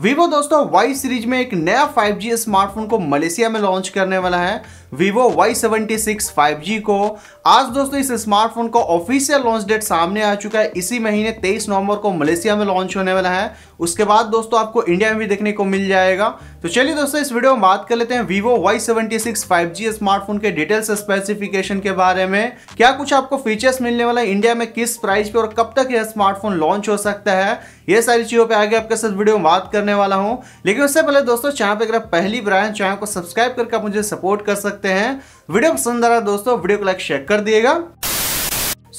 Vivo दोस्तों Y series में एक नया 5G स्मार्टफोन को मलेशिया में लॉन्च करने वाला है Vivo Y76 सेवेंटी सिक्स को आज दोस्तों इस स्मार्टफोन का ऑफिशियल लॉन्च डेट सामने आ चुका है इसी महीने 23 नवंबर को मलेशिया में लॉन्च होने वाला है उसके बाद दोस्तों आपको इंडिया में भी देखने को मिल जाएगा तो चलिए दोस्तों इस वीडियो में बात कर लेते हैं Vivo Y seventy six smartphone के डिटेल्स स्पेसिफिकेशन के बारे में क्या कुछ आपको फीचर्स मिलने वाला है इंडिया में किस प्राइस पे और कब तक यह स्मार्टफोन लॉन्च हो सकता है ये सारी चीज़ों पे आगे आपके साथ वीडियो में बात करने वाला हूँ लेकिन उससे पहले दोस्तों चैनल पे अगर पहली ब्रांच चैनल को सब्सक्राइब करके आप मुझे सपोर्ट कर सकते सकते हैं वीडियो पसंद आ रहा है दोस्तों वीडियो को लाइक शेयर कर दिएगा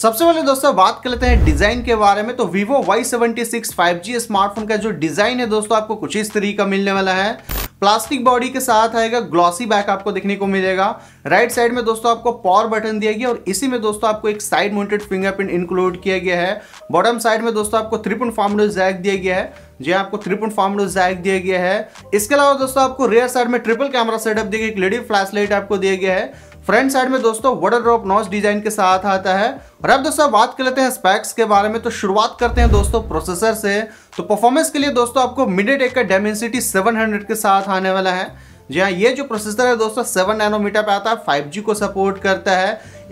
सबसे पहले दोस्तों बात कर लेते हैं डिजाइन के बारे में तो Vivo Y76 5G स्मार्टफोन का जो डिजाइन है दोस्तों आपको कुछ इस तरीके का मिलने वाला है प्लास्टिक बॉडी के साथ आएगा ग्लॉसी बैक आपको देखने को मिलेगा राइट साइड में दोस्तों आपको पावर बटन दिया गया और इसी में दोस्तों आपको एक साइड माउंटेड फिंगरप्रिंट इंक्लूड किया गया है बॉटम साइड में दोस्तों आपको त्रिपुण फार्मडो जैक दिया गया है जी हाँ, आपको थ्री पॉइंट जैक दिया गया है इसके अलावा दोस्तों आपको रेयर साइड में ट्रिपल कैमरा सेटअप दिया गया एक लेडी फ्लैश लाइट आपको दिया गया है फ्रंट साइड में दोस्तों वर्डर ड्रॉप नॉच डिजाइन के साथ आता है और अब दोस्तों बात कर लेते हैं स्पैक्स के बारे में तो शुरुआत करते हैं दोस्तों प्रोसेसर से तो परफॉर्मेंस के लिए दोस्तों आपको मिडेट एक का डेमेंसिटी हंड्रेड के साथ आने वाला है जी हाँ ये जो प्रोसेसर है दोस्तों सेवन नैनोमीटर पे आता है फाइव जी को सपोर्ट करता है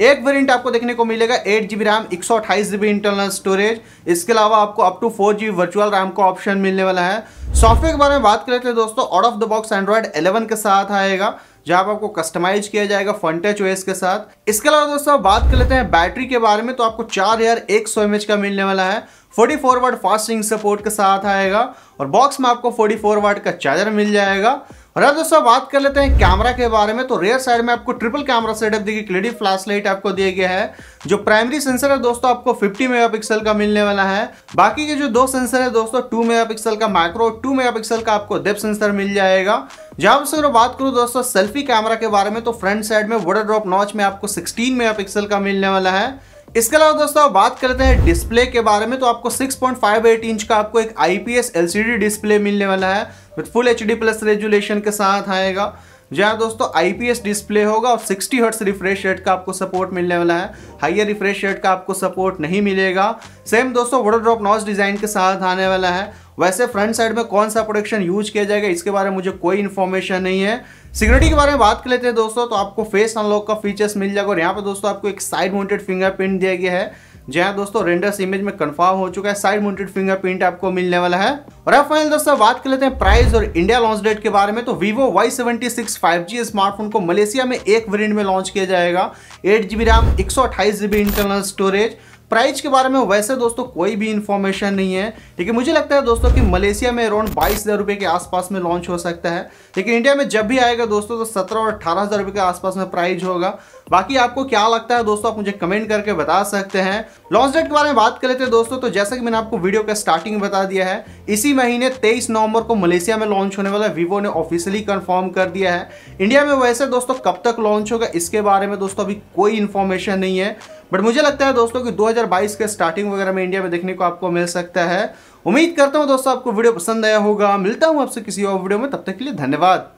एक वेरिएंट आपको देखने को मिलेगा एट जी बी रैम एक सौ अठाईस जी इंटरनल स्टोरेज इसके अलावा आपको up to four G virtual RAM का ऑप्शन मिलने वाला है सॉफ्टवेयर के बारे में बात कर लेते हैं दोस्तों out of the box Android 11 के साथ आएगा जहां आपको कस्टमाइज किया जाएगा फंटेच ओएस के साथ इसके अलावा दोस्तों बात कर लेते हैं बैटरी के बारे में तो आपको चार हजार एक सौ एम एच का मिलने वाला है 44 फोर वाट फास्ट सपोर्ट के साथ आएगा और बॉक्स में आपको 44 फोर वाट का चार्जर मिल जाएगा और अब दोस्तों बात कर लेते हैं कैमरा के बारे में तो रेयर साइड में आपको ट्रिपल कैमरा सेटअप देगी क्लेडी फ्लैश लाइट आपको दिया गया है जो प्राइमरी सेंसर है दोस्तों आपको 50 मेगापिक्सल का मिलने वाला है बाकी के जो दो सेंसर है दोस्तों 2 मेगापिक्सल का माइक्रो 2 मेगापिक्सल का आपको डेप सेंसर मिल जाएगा जहां से बात करूँ दोस्तों सेल्फी कैमरा के बारे में तो फ्रंट साइड में वोडर ड्रॉप नॉच में आपको सिक्सटीन मेगा का मिलने वाला है इसके अलावा दोस्तों बात करते हैं डिस्प्ले के बारे में तो आपको 6.58 इंच का आपको एक आईपीएस एलसीडी डिस्प्ले मिलने वाला है with full HD plus resolution के साथ आएगा जहाँ दोस्तों आईपीएस डिस्प्ले होगा और 60 हर्ट्स रिफ्रेश रेट का आपको सपोर्ट मिलने वाला है हाइयर रिफ्रेश रेट का आपको सपोर्ट नहीं मिलेगा सेम दोस्तों वोडोड्रॉप नॉज डिज़ाइन के साथ आने वाला है वैसे फ्रंट साइड में कौन सा प्रोटेक्शन यूज किया जाएगा इसके बारे में मुझे कोई इन्फॉर्मेशन नहीं है सिक्योरिटी के बारे में बात कर लेते हैं दोस्तों तो आपको फेस अनलॉक का फीचर्स मिल जाएगा और यहाँ पर दोस्तों आपको एक साइड माउंटेड फिंगरप्रिंट दिया गया है जहाँ दोस्तों रेंडर्स इमेज में कंफर्म हो चुका है साइड माउंटेड फिंगरप्रिंट आपको मिलने वाला है और अब फाइनल दोस्तों बात कर लेते हैं प्राइस और इंडिया लॉन्च डेट के बारे में तो वीवो Y76 5G स्मार्टफोन को मलेशिया में एक वेरिएंट में लॉन्च किया जाएगा एट जी बी रैम एक इंटरनल स्टोरेज प्राइस के बारे में वैसे दोस्तों कोई भी इन्फॉर्मेशन नहीं है लेकिन मुझे लगता है दोस्तों कि मलेशिया में अराउंड बाईस हज़ार रुपये के आसपास में लॉन्च हो सकता है लेकिन इंडिया में जब भी आएगा दोस्तों तो सत्रह और अठारह हज़ार रुपये के आसपास में प्राइस होगा बाकी आपको क्या लगता है दोस्तों आप मुझे कमेंट करके बता सकते हैं लॉन्च डेट के बारे में बात कर लेते हैं दोस्तों तो जैसा कि मैंने आपको वीडियो का स्टार्टिंग में बता दिया है इसी महीने तेईस नवंबर को मलेशिया में लॉन्च होने वाला वीवो ने ऑफिशियली कंफर्म कर दिया है इंडिया में वैसे दोस्तों कब तक लॉन्च होगा इसके बारे में दोस्तों अभी कोई इन्फॉर्मेशन नहीं है बट मुझे लगता है दोस्तों कि 2022 के स्टार्टिंग वगैरह में इंडिया में देखने को आपको मिल सकता है उम्मीद करता हूँ दोस्तों आपको वीडियो पसंद आया होगा मिलता हूँ आपसे किसी और वीडियो में तब तक के लिए धन्यवाद